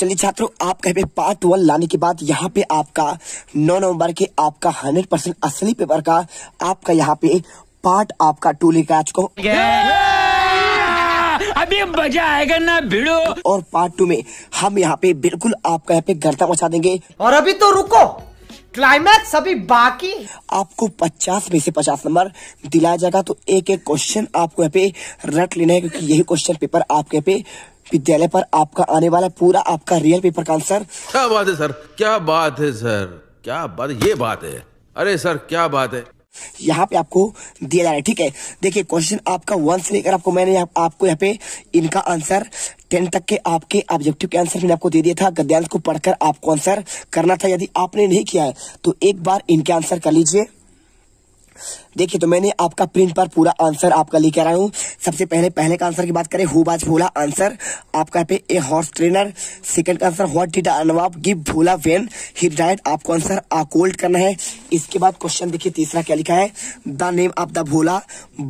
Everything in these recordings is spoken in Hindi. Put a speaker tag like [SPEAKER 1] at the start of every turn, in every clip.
[SPEAKER 1] चलिए छात्रों आप कहे पार्ट वन लाने के बाद यहाँ पे आपका नौ नवंबर के आपका हंड्रेड परसेंट असली पेपर का आपका यहाँ पे पार्ट आपका टू लेकर आ चुका हूँ अभी मजा आएगा ना भिड़ो और पार्ट टू में हम यहाँ पे बिल्कुल आपका यहाँ पे गर्दा मचा देंगे और अभी तो रुको क्लाइमैक्स अभी बाकी आपको 50 में से 50 नंबर दिलाया जाएगा तो एक एक क्वेश्चन आपको यहाँ पे रट लेना है क्योंकि यही क्वेश्चन पेपर आपके पे विद्यालय पर आपका आने वाला पूरा आपका रियल पेपर का आंसर क्या बात है सर क्या बात है सर क्या बात ये बात है अरे सर क्या बात है यहाँ पे आपको दिया जा रहा है ठीक है देखिए क्वेश्चन आपका वन से लेकर आपको मैंने आप, आपको यहाँ पे इनका आंसर टेन तक के आपके ऑब्जेक्टिव के आंसर मैंने आपको दे दिया था गद्यांश को पढ़कर आपको आंसर करना था यदि आपने नहीं किया है तो एक बार इनके आंसर कर लीजिए देखिए तो मैंने आपका प्रिंट पर पूरा आंसर आपका लेकर आया हूँ सबसे पहले पहले का आंसर की बात करें हुबाज भोला आंसर आपका पे ए हॉर्स ट्रेनर सेकंड का आंसर व्हाट डिड अनवाब give Bhola when he died आपको आंसर आकोल्ड करना है इसके बाद क्वेश्चन देखिए तीसरा क्या लिखा है the name of the Bhola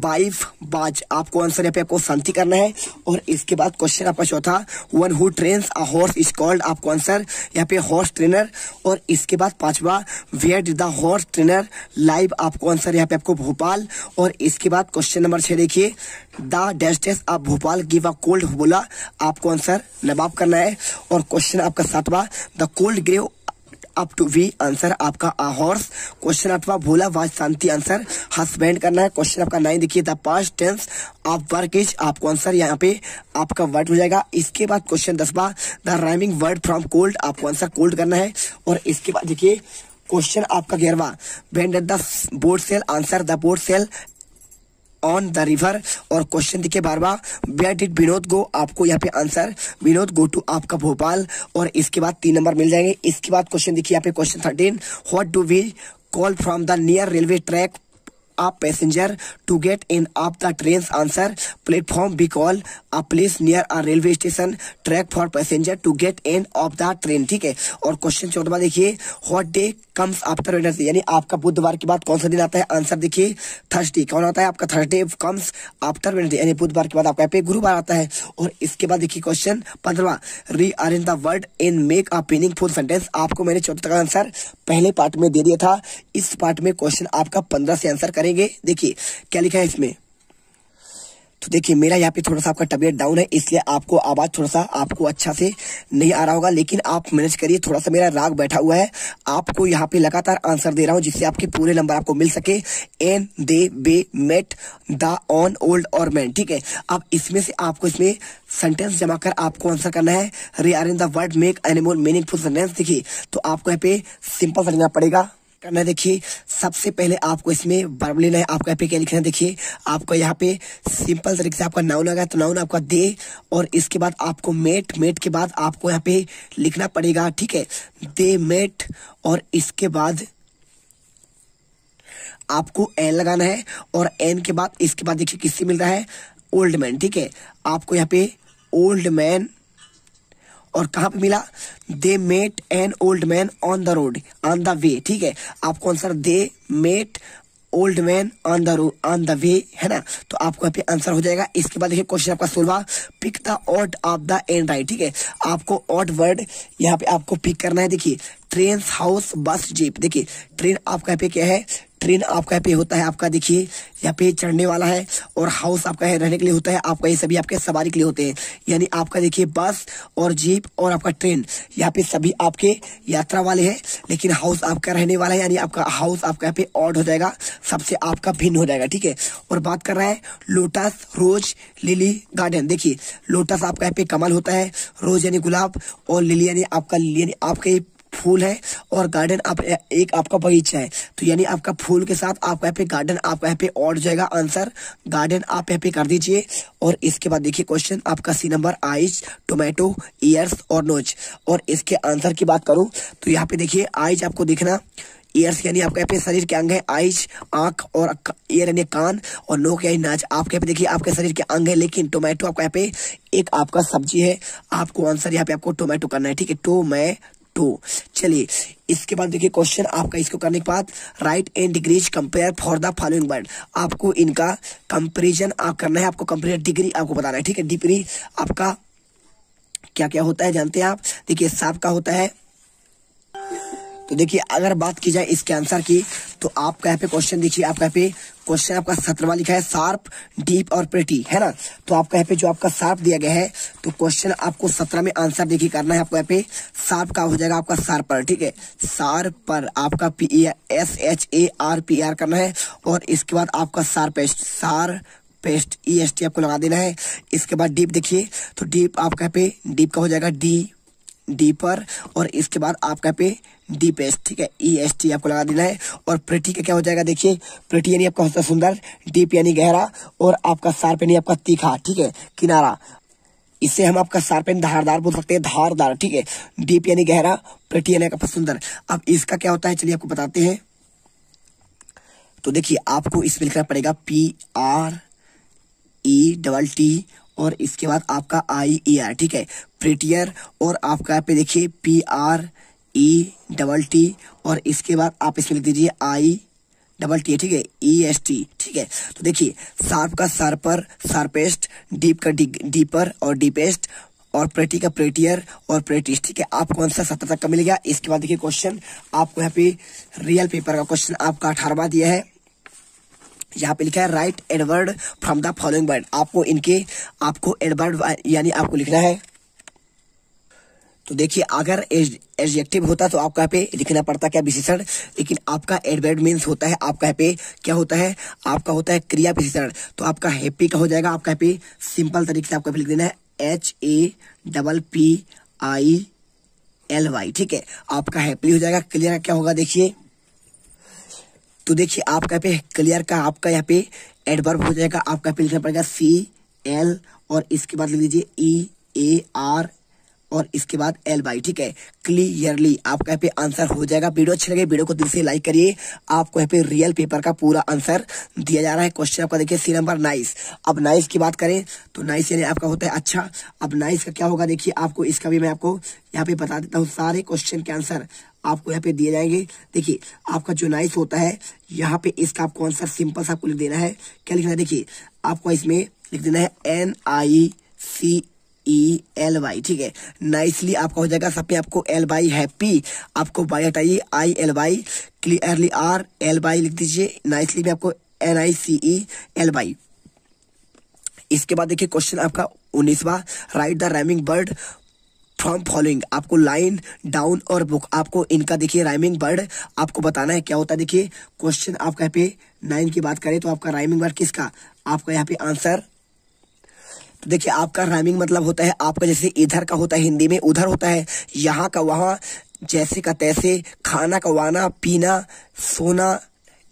[SPEAKER 1] wife was आपको आंसर यहाँ पे आपको शांति करना है और इसके बाद क्वेश्चन आपका चौथा one who train a horse is called आपको आंसर यहाँ पे हॉर्स ट्रेनर और इसके बाद पांचवा where did the horse trainer live आपको आंसर यहाँ पे आपको भोपाल और इसके बाद क्वेश्चन नंबर छह देखिए द डैश डैश आप भोपाल गिव अ कोल्ड बोला आपको आंसर नवाब करना है और क्वेश्चन आपका सातवा the cold grave up to we answer आपका आ क्वेश्चन आठवा Bhola was Shanti answer husband करना है क्वेश्चन आपका नाइन देखिए the past tense of work is आपको आंसर यहाँ पे आपका वर्ड हो जाएगा इसके बाद क्वेश्चन दसवा the rhyming word from cold आपको आंसर कोल्ड करना है और इसके बाद देखिए क्वेश्चन आपका गेरवा when the boat sail answer the boat sail on the river और क्वेश्चन देखिए बार बार वेयर डिड विनोद गो आपको यहाँ पे आंसर विनोद गो टू आपका भोपाल और इसके बाद तीन नंबर मिल जाएंगे इसके बाद क्वेश्चन देखिए यहाँ पे question thirteen what do we call from the near railway track आप पैसेंजर टू गेट इन आप the train answer platform be call a place near a railway station track for passenger to get in of the train ठीक है और क्वेश्चन चौथा देखिए what day comes after Wednesday यानी आपका बुधवार के बाद कौन सा दिन आता है आंसर देखिए थर्सडे कौन आता है आपका थर्सडे कम्स आफ्टर वेडनेसडे यानी बुधवार के बाद आपका पे गुरुवार आता है और इसके बाद देखिए क्वेश्चन पंद्रवा rearrange the word in make a meaningful sentence आपको मैंने चौथा का आंसर पहले पार्ट में दे दिया था इस पार्ट में क्वेश्चन आपका पंद्रह से आंसर करेंगे देखिए क्या लिखा है इसमें तो देखिए मेरा यहाँ पे थोड़ा सा आपका तबियत डाउन है इसलिए आपको आवाज़ थोड़ा सा आपको अच्छा से नहीं आ रहा होगा लेकिन आप मैनेज करिए थोड़ा सा मेरा राग बैठा हुआ है आपको यहाँ पे लगातार आंसर दे रहा हूँ जिससे आपके पूरे नंबर आपको मिल सके an they way met the on old और मैन ठीक है अब इसमें से आपको इसमें सेंटेंस जमा कर आपको आंसर करना है rearrange the word make एनिमोल मीनिंगफुल सेंटेंस देखिए तो आपको यहाँ पे सिंपल समझना पड़ेगा करना है देखिए सबसे पहले आपको इसमें वर्ब लेना है आपको यहाँ पे क्या लिखना है देखिए आपको यहाँ पे सिंपल तरीके से आपका नाउन लगा तो नाउन आपका दे और इसके बाद आपको मेट मेट के बाद आपको यहाँ पे लिखना पड़ेगा ठीक है दे मेट और इसके बाद आपको एन लगाना है और एन के बाद इसके बाद देखिए किससे मिल रहा है ओल्ड मैन ठीक है आपको यहाँ पे ओल्ड मैन और कहाँ पे मिला they met an old man on the road on the way ठीक है आपको answer they met old man on the road on the way है ना तो आपको यहाँ पे आंसर हो जाएगा इसके बाद देखिए क्वेश्चन आपका सोलवा pick the odd of the and write ठीक है आपको ऑट वर्ड यहाँ पे आपको पिक करना है देखिए ट्रेन हाउस बस जीप देखिए ट्रेन आपका यहाँ पे क्या है ट्रेन आपका यहाँ पे होता है आपका देखिए यहाँ पे चढ़ने वाला है और हाउस आपका है रहने के लिए होता है आपका ये सभी आपके सवारी के लिए होते हैं यानी आपका देखिए बस और जीप और आपका ट्रेन यहाँ पे सभी आपके यात्रा वाले हैं लेकिन हाउस आपका रहने वाला है यानी आपका हाउस आपका यहाँ पे ऑड हो जाएगा सबसे आपका भिन्न हो जाएगा ठीक है और बात कर रहा है लोटस रोज लिली गार्डन देखिए लोटस आपका यहाँ पे कमल होता है रोज यानी गुलाब और लिली यानी आपका लिली यानी आपके फूल है और गार्डन आप एक आपका बगीचा है तो यानी आपका फूल के साथ आप यहाँ पे गार्डन आप यहाँ पे और जाएगा आंसर गार्डन आप यहाँ पे कर दीजिए और इसके बाद देखिए क्वेश्चन आपका C number eyes tomato ears और नोज और इसके आंसर की बात करूँ तो यहाँ पे देखिए आइज आपको दिखना ईयर्स यानी आपके यहाँ पे शरीर के अंग है आइज आंख और ईयर यानी कान और नोक यानी नाच आपके यहाँ पे देखिए आपके शरीर के अंग है लेकिन टोमेटो आपके यहाँ पे एक आपका सब्जी है आपको आंसर यहाँ पे आपको टोमेटो करना है ठीक है टो मै टू चलिए इसके बाद देखिए क्वेश्चन आपका इसको करने के बाद write and degree compare for the following word आपको इनका कंपेरिजन आप करना है आपको कंपेयर डिग्री आपको बताना है ठीक है डिग्री आपका क्या क्या होता है जानते हैं आप देखिए साफ का होता है तो देखिए अगर बात की जाए इसके आंसर की तो आपका यहाँ पे क्वेश्चन देखिए आपका यहाँ पे क्वेश्चन आपका सत्रवा लिखा है शार्प डीप और प्रेटी है ना तो आपका यहाँ पे जो आपका शार्प दिया गया है तो क्वेश्चन आपको सत्रह में आंसर देखिए करना है आपको यहाँ पे शार्प का हो जाएगा आपका शार्पर ठीक है शार्पर आपका P A S H A R P R करना है और इसके बाद आपका शार्पेस्ट सार पेस्ट ई एस टी आपको लगा देना है इसके बाद डीप देखिए तो डीप आपका यहाँ पे डीप का हो जाएगा डी डीपर और इसके बाद आपका यहाँ पे डी एस ठीक है ई एस टी आपको लगा देना है और प्रेटी का क्या हो जाएगा देखिए प्रेटी यानी आपका होता है सुंदर डीप यानी गहरा और आपका सार्प यानी आपका तीखा ठीक है किनारा इससे हम आपका शार्पन धारदार बोल सकते हैं धारदार ठीक है डीप यानी गहरा प्रेटी यानी आपका सुंदर अब इसका क्या होता है चलिए आपको बताते हैं तो देखिए आपको इसमें लिखना पड़ेगा P R E double T और इसके बाद आपका आई ई आर ठीक है प्रेटियर और आपका यहाँ पे देखिए P R E double T और इसके बाद आप इसमें लिख दीजिए आई डबल टी ठीक है ई एस टी ठीक है तो देखिए सार्प का सार्पर सार्पेस्ट डीप का डी डीपर और डीपेस्ट और प्रेटी का प्रेटियर और प्रेटिस ठीक है आपको आंसर सत्तर तक का मिल गया इसके बाद देखिए क्वेश्चन आपको यहाँ पे रियल पेपर का क्वेश्चन आपका अठारवा दिया है यहाँ पे लिखा है write adverb from the following word आपको इनके आपको एडवर्ड यानी आपको लिखना है तो देखिए अगर एडजेक्टिव होता तो आपका यहाँ पे लिखना पड़ता क्या विशेषण लेकिन आपका एडवर्ड मीन्स होता है आपका यहाँ पे क्या होता है आपका होता है क्रिया विशेषण तो आपका हैप्पी का हो जाएगा आपका यहाँ पे सिंपल तरीके से आपका लिख देना है H A double P I L Y ठीक है आपका हैप्पी हो जाएगा क्लियर क्या होगा देखिए तो देखिए आपका यहाँ पे क्लियर का आपका यहाँ पे एडवर्ब हो जाएगा आपका यहाँ पे लिखना पड़ेगा सी एल और इसके बाद लिख लीजिए ई e ए आर और इसके बाद एल बाई ठीक है क्लियरली आपका यहाँ पे आंसर हो जाएगा वीडियो अच्छी लगे वीडियो को दिल से लाइक करिए आपको यहाँ पे रियल पेपर का पूरा आंसर दिया जा रहा है क्वेश्चन आपका देखिए सी नंबर नाइस अब नाइस की बात करें तो नाइस यानी आपका होता है अच्छा अब नाइस का क्या होगा देखिए आपको इसका भी मैं आपको यहाँ पे बता देता हूँ सारे क्वेश्चन के आंसर आपको यहाँ पे दिए जाएंगे देखिए आपका जो नाइस होता है यहाँ पे इसका आपको आंसर सिंपल सा आपको लिख देना है क्या लिखना है देखिए आपको इसमें लिख देना है N I C E L Y ठीक है नाइसली आपका हो जाएगा सब पे आपको एल वाई हैप्पी आपको बाई हटाइए I L Y clearly R L Y लिख दीजिए नाइसली में आपको N I C E L Y इसके बाद देखिए क्वेश्चन आपका उन्नीसवा write the rhyming word from following आपको लाइन डाउन और बुक आपको इनका देखिए राइमिंग बर्ड आपको बताना है क्या होता है देखिए क्वेश्चन आपका यहाँ पे नाइन की बात करें तो आपका राइमिंग बर्ड किसका आपका यहाँ पे आंसर तो देखिए आपका राइमिंग मतलब होता है आपका जैसे इधर का होता है हिंदी में उधर होता है यहाँ का वहाँ जैसे का तैसे खाना का वाना पीना सोना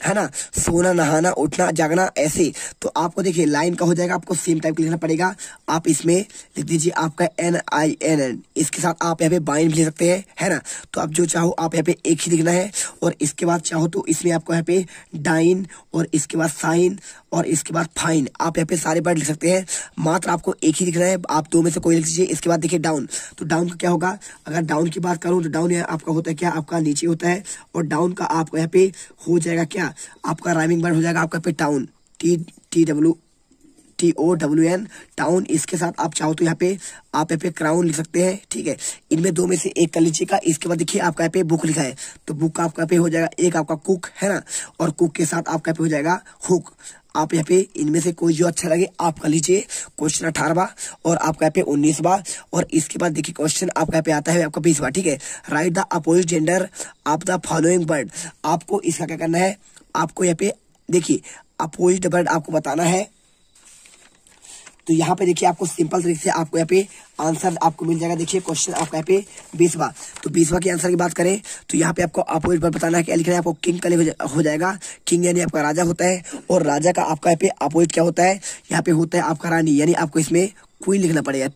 [SPEAKER 1] है ना सोना नहाना उठना जागना ऐसे तो आपको देखिए लाइन का हो जाएगा आपको सेम टाइप का लिखना पड़ेगा आप इसमें लिख दीजिए आपका एन आई एन एन इसके साथ आप यहाँ पे बाइन भी ले सकते हैं है ना तो आप जो चाहो आप यहाँ पे एक ही लिखना है और इसके बाद चाहो तो इसमें आपको यहाँ पे डाइन और इसके बाद साइन और इसके बाद फाइन आप यहाँ पे सारे वर्ड लिख सकते हैं मात्र आपको एक ही लिखना है आप दो में से कोई लिख दीजिए इसके बाद देखिए डाउन तो डाउन का क्या होगा अगर डाउन की बात करूँ तो डाउन आपका होता है क्या आपका नीचे होता है और डाउन का आपको यहाँ पे हो जाएगा क्या आपका राइमिंग वर्ड हो जाएगा आपका पे town T T W T O W N town इसके साथ आप चाहो तो यहाँ पे आप यहाँ पे क्राउन लिख सकते हैं ठीक है इनमें दो में से एक कर लीजिएगा इसके बाद देखिए आपका यहाँ पे बुक लिखा है तो बुक का आपका यहाँ पे हो जाएगा एक आपका कुक है ना और कुक के साथ आपका यहाँ पे हो जाएगा हुक आप यहाँ पे इनमें से कोई जो अच्छा लगे आप कर लीजिए क्वेश्चन अठारहवा और आपका यहाँ पे उन्नीसवा और इसके बाद देखिए क्वेश्चन आपका यहाँ पे आता है आपका बीसवा ठीक है राइट द अपोजिट जेंडर आप द फॉलोइंग वर्ड आपको इसका क्या करना है आपको यहाँ पे देखिए अपोजिट वर्ड आपको बताना है तो यहाँ पे देखिए आपको सिंपल तरीके से आपको यहाँ पे आंसर आपको मिल जाएगा देखिए क्वेश्चन आपका यहाँ पे बीसवा तो बीसवा के आंसर की बात करें तो यहाँ पे आपको अपोजिट वर्ड बताना है क्या लिखना है आपको किंग का हो जाएगा किंग यानी आपका राजा होता है और राजा का आपका यहाँ पे अपोजिट क्या होता है यहाँ पे होता है आपका रानी यानी आपको इसमें क्वीन लिखना पड़ेगा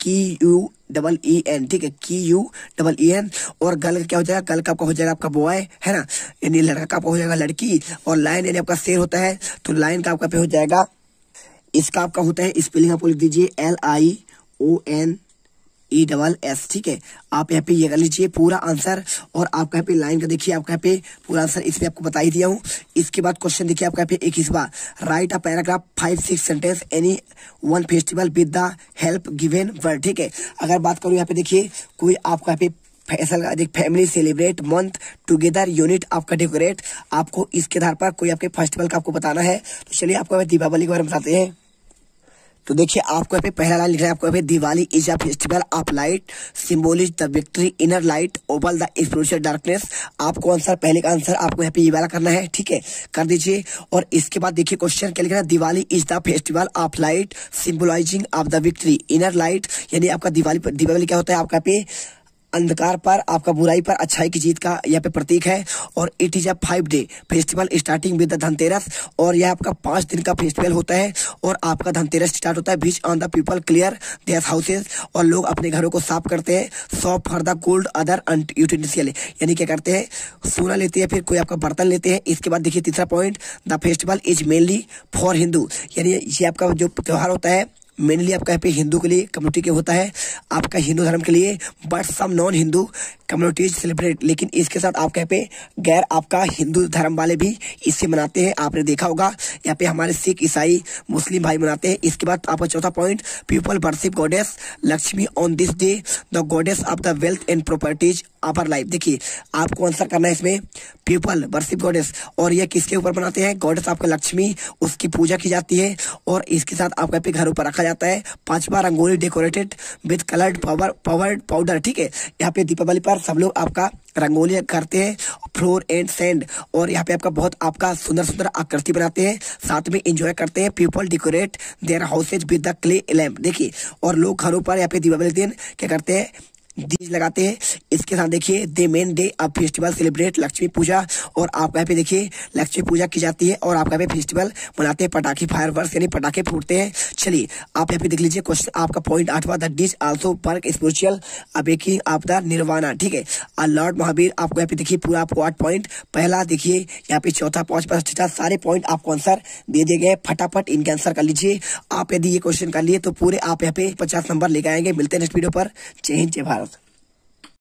[SPEAKER 1] की यू डबल ई एन ठीक है की यू डबल ई एन और गर्ल का क्या हो जाएगा गर्ल का आपका हो जाएगा आपका बॉय है ना यानी लड़का का आपका हो जाएगा लड़की और लाइन यानी आपका शेर होता है तो लाइन का आपका पे हो जाएगा इसका आपका होता है स्पेलिंग आप लिख दीजिए L I O N E double S ठीक है आप यहाँ पे ये कर लीजिए पूरा आंसर और आपका यहाँ पे लाइन का देखिए आपका यहाँ पे पूरा आंसर इसमें आपको बता ही दिया हूँ इसके बाद क्वेश्चन देखिए आपका यहाँ पे इक्कीस बार write a paragraph five six sentence any one festival with the help given word ठीक है अगर बात करूँ यहाँ पे देखिए कोई आपका यहाँ पे फैसल family celebrate month together unit आपका डेकोरेट आपको इसके आधार पर कोई आपके फेस्टिवल का आपको बताना है तो चलिए आपको दीपावली के बारे में बताते हैं तो देखिए आपको यहाँ पे पहला लाइन लिखना है आपको Diwali is a festival of light symbolizes the victory inner light over the spiritual darkness आपको आंसर पहले का आंसर आपको यहाँ पे ये वाला करना है ठीक है कर दीजिए और इसके बाद देखिए क्वेश्चन क्या लिखना है Diwali is the festival of light symbolizing of the victory inner light यानी आपका दिवाली दिवाली क्या होता है आपका पे अंधकार पर आपका बुराई पर अच्छाई की जीत का यहाँ पे प्रतीक है और it is a five day festival starting with Dhanteras और यह आपका पाँच दिन का फेस्टिवल होता है और आपका धनतेरस स्टार्ट होता है beach on the people clear their houses और लोग अपने घरों को साफ करते हैं shop for the gold other utensil यानी क्या करते हैं सोना लेते हैं फिर कोई आपका बर्तन लेते हैं इसके बाद देखिए तीसरा point the festival is mainly for Hindu यानी ये आपका जो त्यौहार होता है मेनली आपका यहाँ पे हिंदू के लिए कम्युनिटी के होता है आपका हिंदू धर्म के लिए but some non Hindu communities celebrate लेकिन इसके साथ आपके यहाँ पे गैर आपका हिंदू धर्म वाले भी इसे मनाते हैं आपने देखा होगा यहाँ पे हमारे सिख ईसाई मुस्लिम भाई मनाते हैं इसके बाद आपका चौथा point people worship goddess Lakshmi on this day the goddess of the wealth and properties upper life देखिए आपको आंसर करना है इसमें पीपल वर्सिप गॉडेस और यह किसके ऊपर मनाते हैं गॉडेस आपका लक्ष्मी उसकी पूजा की जाती है और इसके साथ आपके यहाँ पे घरों पर रखा जाता है पांचवा rangoli decorated with coloured power power powder ठीक है यहाँ पे दीपावली पर सब लोग आपका रंगोली करते हैं फ्लोर एंड सैंड और यहाँ पे आपका बहुत आपका सुंदर सुंदर आकृति बनाते हैं साथ में एंजॉय करते हैं people decorate their houses with the clay lamp देखिए और लोग घरों पर यहाँ पे दीपावली दिन क्या करते हैं दीज लगाते हैं इसके साथ देखिए they main day of festival celebrate Lakshmi puja और आपका यहाँ पे देखिए लक्ष्मी पूजा की जाती है और आपका यहाँ पे फेस्टिवल मनाते हैं पटाखे फायर वर्क यानी पटाखे फूटते हैं चलिए आप यहाँ पे देख लीजिए क्वेश्चन आपका पॉइंट आठवा the days also spiritual awakening of the nirvana ठीक है लॉर्ड महावीर आपको यहाँ पे देखिए पूरा आपको आठ पॉइंट पहला देखिए यहाँ पे चौथा पांच पांच छठा सारे पॉइंट आपको आंसर दे दिए गए फटाफट इनके आंसर कर लीजिए आप यदि ये क्वेश्चन कर लिए तो पूरे आप यहाँ पे पचास नंबर लेके आएंगे मिलते हैं नेक्स्ट वीडियो पर जय हिंद जय भारत